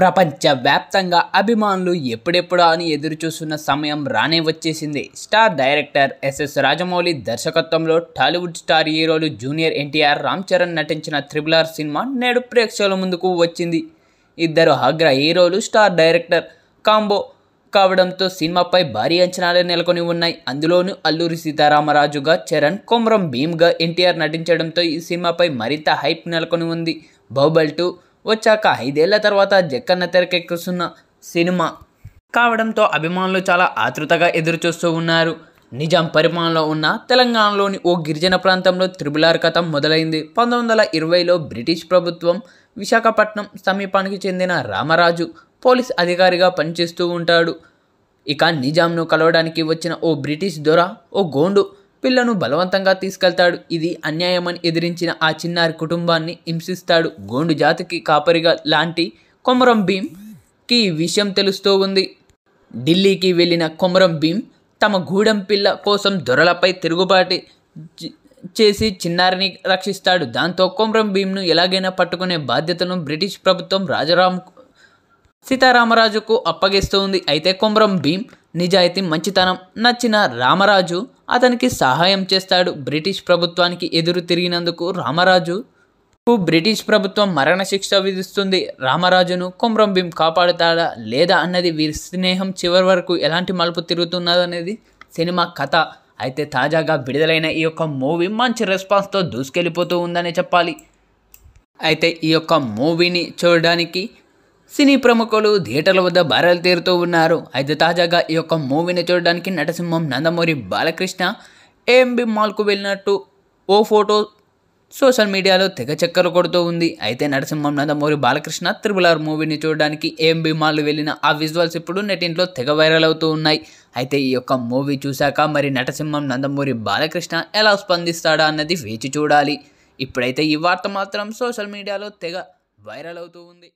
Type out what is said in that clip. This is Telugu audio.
ప్రపంచవ్యాప్తంగా అభిమానులు ఎప్పుడెప్పుడా అని ఎదురుచూస్తున్న సమయం రానే వచ్చేసింది స్టార్ డైరెక్టర్ ఎస్ఎస్ రాజమౌళి దర్శకత్వంలో టాలీవుడ్ స్టార్ హీరోలు జూనియర్ ఎన్టీఆర్ రామ్ చరణ్ నటించిన త్రిబులార్ సినిమా నేడు ప్రేక్షకుల ముందుకు వచ్చింది ఇద్దరు అగ్ర హీరోలు స్టార్ డైరెక్టర్ కాంబో కావడంతో సినిమాపై భారీ అంచనాలే నెలకొని ఉన్నాయి అందులోనూ అల్లూరి సీతారామరాజుగా చరణ్ కొమరం భీమ్గా ఎన్టీఆర్ నటించడంతో ఈ సినిమాపై మరింత హైప్ నెలకొని ఉంది బాహుబల్ టూ వచ్చాక ఐదేళ్ల తర్వాత జక్కన్న తెరకెక్కుస్తున్న సినిమా కావడంతో అభిమానులు చాలా ఆతృతగా ఎదురుచూస్తూ ఉన్నారు నిజాం పరిమాణంలో ఉన్న తెలంగాణలోని ఓ గిరిజన ప్రాంతంలో త్రిబులార్ కథ మొదలైంది పంతొమ్మిది వందల ఇరవైలో బ్రిటిష్ ప్రభుత్వం విశాఖపట్నం సమీపానికి చెందిన రామరాజు పోలీస్ అధికారిగా పనిచేస్తూ ఉంటాడు ఇక నిజాంను కలవడానికి వచ్చిన ఓ బ్రిటిష్ దొర ఓ గోండు పిల్లను బలవంతంగా తీసుకెళ్తాడు ఇది అన్యాయమని ఎదిరించిన ఆ చిన్నారి కుటుంబాన్ని హింసిస్తాడు గోండు జాతికి కాపరిగా లాంటి కొమరం భీమ్కి విషయం తెలుస్తూ ఉంది ఢిల్లీకి వెళ్ళిన కొమరం భీమ్ తమ గూడెం పిల్ల కోసం దొరలపై తిరుగుబాటి చేసి చిన్నారిని రక్షిస్తాడు దాంతో కొమరం భీమ్ను ఎలాగైనా పట్టుకునే బాధ్యతను బ్రిటిష్ ప్రభుత్వం రాజారాం సీతారామరాజుకు అప్పగిస్తుంది అయితే కుమ్రం భీమ్ నిజాయితీ మంచితనం నచ్చిన రామరాజు అతనికి సహాయం చేస్తాడు బ్రిటిష్ ప్రభుత్వానికి ఎదురు తిరిగినందుకు రామరాజు బ్రిటిష్ ప్రభుత్వం మరణశిక్ష విధిస్తుంది రామరాజును కుమ్రం భీం కాపాడుతాడా లేదా అన్నది వీరి స్నేహం చివరి వరకు ఎలాంటి మలుపు తిరుగుతున్నదనేది సినిమా కథ అయితే తాజాగా విడుదలైన ఈ యొక్క మూవీ మంచి రెస్పాన్స్తో దూసుకెళ్ళిపోతూ ఉందనే చెప్పాలి అయితే ఈ యొక్క మూవీని చూడడానికి సినీ ప్రముఖులు థియేటర్ల వద్ద భారాలు తీరుతూ ఉన్నారు అయితే తాజాగా ఈ యొక్క మూవీని చూడడానికి నటసింహం నందమూరి బాలకృష్ణ ఏఎంబి మాల్కు వెళ్ళినట్టు ఓ ఫోటో సోషల్ మీడియాలో తెగ చక్కర్లు కొడుతూ ఉంది అయితే నరసింహం నందమూరి బాలకృష్ణ ఆర్ మూవీని చూడడానికి ఏఎంబి మాల్ వెళ్ళిన ఆ విజువల్స్ ఇప్పుడు నెటింట్లో తెగ వైరల్ అవుతూ ఉన్నాయి అయితే ఈ యొక్క మూవీ చూశాక మరి నటసింహం నందమూరి బాలకృష్ణ ఎలా స్పందిస్తాడా అన్నది వేచి చూడాలి ఇప్పుడైతే ఈ వార్త మాత్రం సోషల్ మీడియాలో తెగ వైరల్ అవుతూ ఉంది